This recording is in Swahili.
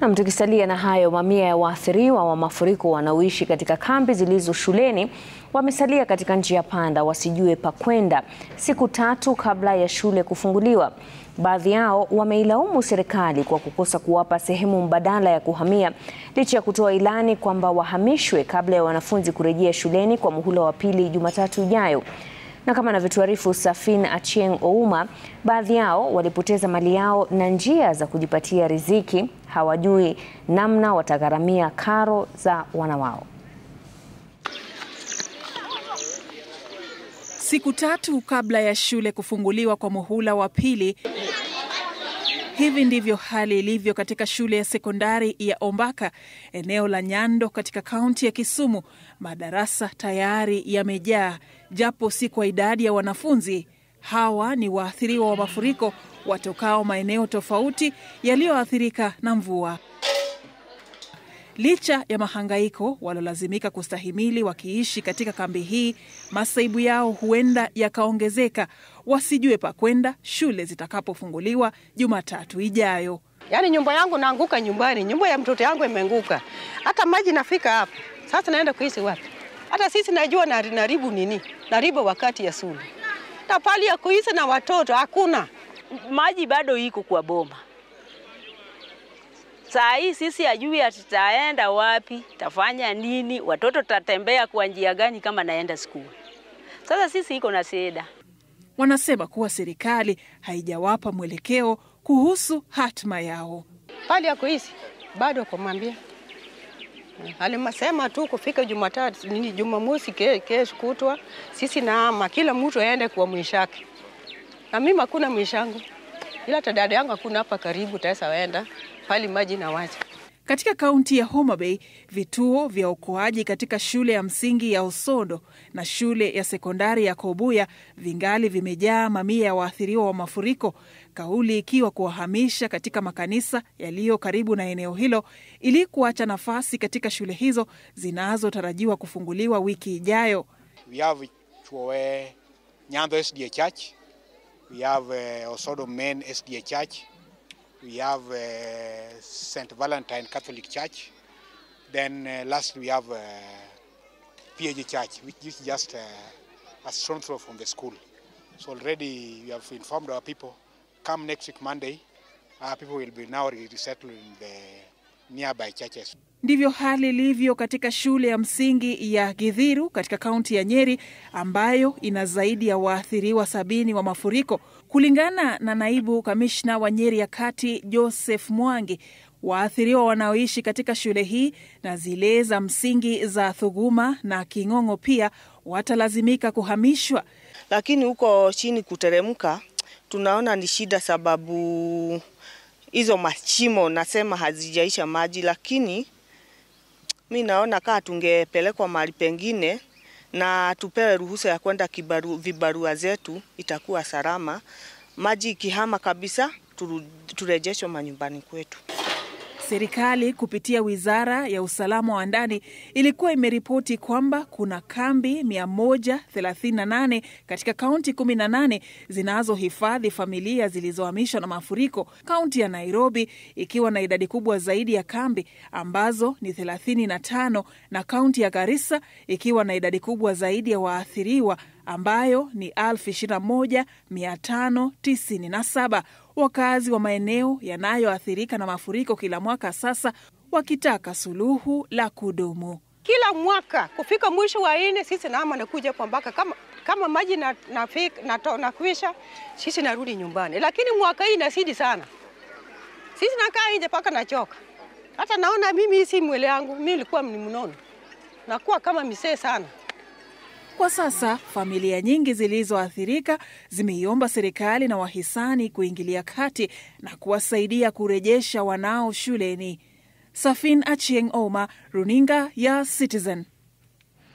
Nam, tukisalia na hayo, mamia ya waathiriwa wa mafuriko wanaoishi katika kambi zilizo shuleni wamesalia katika njia panda, wasijue pa kwenda, siku tatu kabla ya shule kufunguliwa. Baadhi yao wameilaumu serikali kwa kukosa kuwapa sehemu mbadala ya kuhamia licha ya kutoa ilani kwamba wahamishwe kabla ya wanafunzi kurejea shuleni kwa muhula wa pili Jumatatu ijayo. Na kama anavyotuarifu Safin Achieng Ouma, baadhi yao walipoteza mali yao na njia za kujipatia riziki, hawajui namna watagharamia karo za wana wao. Siku tatu kabla ya shule kufunguliwa kwa muhula wa pili Hivi ndivyo hali ilivyo katika shule ya sekondari ya Ombaka, eneo la Nyando katika kaunti ya Kisumu. Madarasa tayari yamejaa, japo si kwa idadi ya wanafunzi. Hawa ni waathiriwa wa mafuriko watokao maeneo tofauti yaliyoathirika na mvua. Licha ya mahangaiko walolazimika kustahimili wakiishi katika kambi hii, masaibu yao huenda yakaongezeka, wasijue pa kwenda shule zitakapofunguliwa Jumatatu ijayo. Yaani nyumba yangu naanguka nyumbani, nyumba ya mtoto yangu imeanguka, hata maji nafika hapa sasa, naenda kuishi wapi? Hata sisi najua naribu nini, naribu wakati ya suli na pali ya kuishi na watoto hakuna, maji bado iko kwa boma Saa hii sisi ajui atitaenda wapi, tafanya nini, watoto tatembea kwa njia gani kama naenda skuli. Sasa sisi iko na shida. Wanasema kuwa serikali haijawapa mwelekeo kuhusu hatima yao. Hali ya hizi bado kumwambia alimasema tu kufika Jumatatu ni Jumamosi, kesho kutwa sisi naama kila mtu aende kwa mwishake, na mimi hakuna mwishangu ila tadada yangu hakuna hapa karibu, taweza waenda pali maji na wacha. Katika kaunti ya Homa Bay, vituo vya uokoaji katika shule ya msingi ya Osondo na shule ya sekondari ya Kobuya vingali vimejaa mamia ya waathiriwa wa mafuriko, kauli ikiwa kuwahamisha katika makanisa yaliyo karibu na eneo hilo ili kuacha nafasi katika shule hizo zinazotarajiwa kufunguliwa wiki ijayo. We have Chwoe, Nyando SDA Church We have uh, eh, Osodo Main SDA Church. We have uh, eh, St. Valentine Catholic Church. Then uh, last we have uh, PAG Church, which is just uh, a stone throw from the school. So already we have informed our people, come next week Monday, our people will be now resettled in the nearby churches. Ndivyo hali ilivyo katika shule ya msingi ya Githiru katika kaunti ya Nyeri ambayo ina zaidi ya waathiriwa sabini wa mafuriko. Kulingana na naibu kamishna wa Nyeri ya Kati Joseph Mwangi, waathiriwa wanaoishi katika shule hii na zile za msingi za Thuguma na King'ong'o pia watalazimika kuhamishwa. Lakini huko chini kuteremka, tunaona ni shida sababu hizo mashimo nasema hazijaisha maji, lakini mi naona kaa tungepelekwa mahali pengine na tupewe ruhusa ya kwenda kibaru, vibarua zetu, itakuwa salama. Maji ikihama kabisa, turejeshwe manyumbani kwetu. Serikali kupitia wizara ya usalama wa ndani ilikuwa imeripoti kwamba kuna kambi 138 katika kaunti 18 zinazohifadhi familia zilizohamishwa na mafuriko, kaunti ya Nairobi ikiwa na idadi kubwa zaidi ya kambi ambazo ni 35 na kaunti ya Garissa ikiwa na idadi kubwa zaidi ya waathiriwa ambayo ni 21597 wakazi wa maeneo yanayoathirika na mafuriko kila mwaka sasa wakitaka suluhu la kudumu. Kila mwaka kufika mwisho wa ine sisi naama nakuja po mpaka kama, kama maji nakwisha na, na, na sisi narudi nyumbani, lakini mwaka hii nasidi sana. Sisi nakaa nje mpaka nachoka, hata naona mimi si mwele yangu, mi nilikuwa mnono nakuwa kama misee sana. Kwa sasa familia nyingi zilizoathirika zimeiomba serikali na wahisani kuingilia kati na kuwasaidia kurejesha wanao shuleni. Safin Achieng' Oma, runinga ya Citizen.